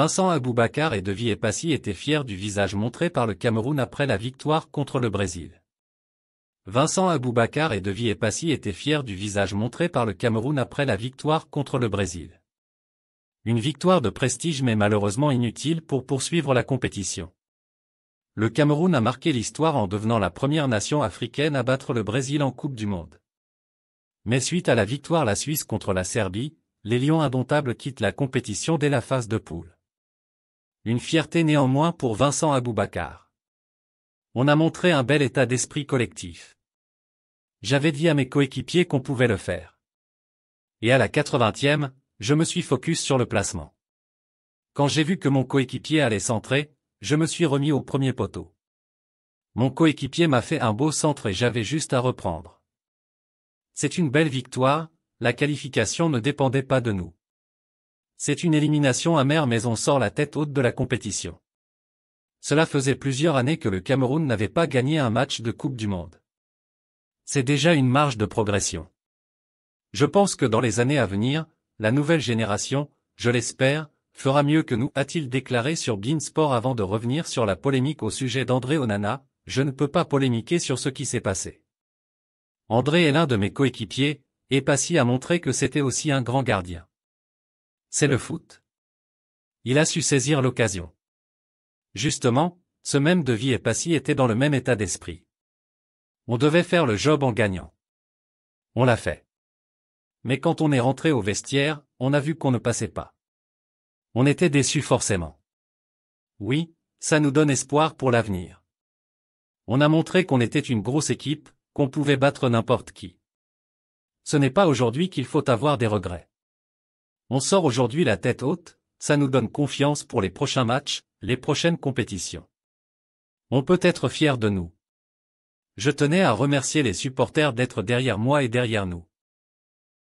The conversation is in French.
Vincent Aboubakar et Devi Epassi étaient fiers du visage montré par le Cameroun après la victoire contre le Brésil. Vincent Aboubakar et Devi Epassi étaient fiers du visage montré par le Cameroun après la victoire contre le Brésil. Une victoire de prestige mais malheureusement inutile pour poursuivre la compétition. Le Cameroun a marqué l'histoire en devenant la première nation africaine à battre le Brésil en Coupe du Monde. Mais suite à la victoire la Suisse contre la Serbie, les Lions indomptables quittent la compétition dès la phase de poule. Une fierté néanmoins pour Vincent Aboubakar. On a montré un bel état d'esprit collectif. J'avais dit à mes coéquipiers qu'on pouvait le faire. Et à la 80e, je me suis focus sur le placement. Quand j'ai vu que mon coéquipier allait centrer, je me suis remis au premier poteau. Mon coéquipier m'a fait un beau centre et j'avais juste à reprendre. C'est une belle victoire, la qualification ne dépendait pas de nous. C'est une élimination amère mais on sort la tête haute de la compétition. Cela faisait plusieurs années que le Cameroun n'avait pas gagné un match de Coupe du Monde. C'est déjà une marge de progression. Je pense que dans les années à venir, la nouvelle génération, je l'espère, fera mieux que nous, a-t-il déclaré sur Beansport avant de revenir sur la polémique au sujet d'André Onana, je ne peux pas polémiquer sur ce qui s'est passé. André est l'un de mes coéquipiers, et Passy a montré que c'était aussi un grand gardien. C'est le foot. Il a su saisir l'occasion. Justement, ce même devis et passé étaient dans le même état d'esprit. On devait faire le job en gagnant. On l'a fait. Mais quand on est rentré au vestiaire, on a vu qu'on ne passait pas. On était déçus forcément. Oui, ça nous donne espoir pour l'avenir. On a montré qu'on était une grosse équipe, qu'on pouvait battre n'importe qui. Ce n'est pas aujourd'hui qu'il faut avoir des regrets. On sort aujourd'hui la tête haute, ça nous donne confiance pour les prochains matchs, les prochaines compétitions. On peut être fier de nous. Je tenais à remercier les supporters d'être derrière moi et derrière nous.